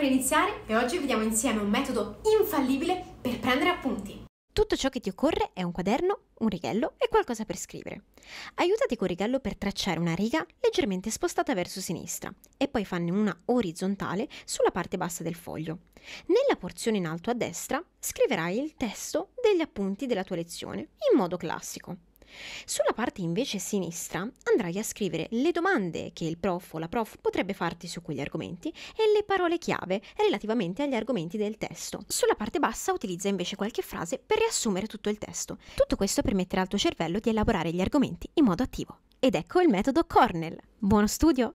per iniziare e oggi vediamo insieme un metodo infallibile per prendere appunti. Tutto ciò che ti occorre è un quaderno, un righello e qualcosa per scrivere. Aiutati col righello per tracciare una riga leggermente spostata verso sinistra e poi fanne una orizzontale sulla parte bassa del foglio. Nella porzione in alto a destra scriverai il testo degli appunti della tua lezione in modo classico. Sulla parte invece sinistra andrai a scrivere le domande che il prof o la prof potrebbe farti su quegli argomenti e le parole chiave relativamente agli argomenti del testo. Sulla parte bassa utilizza invece qualche frase per riassumere tutto il testo. Tutto questo permetterà al tuo cervello di elaborare gli argomenti in modo attivo. Ed ecco il metodo Cornell. Buono studio!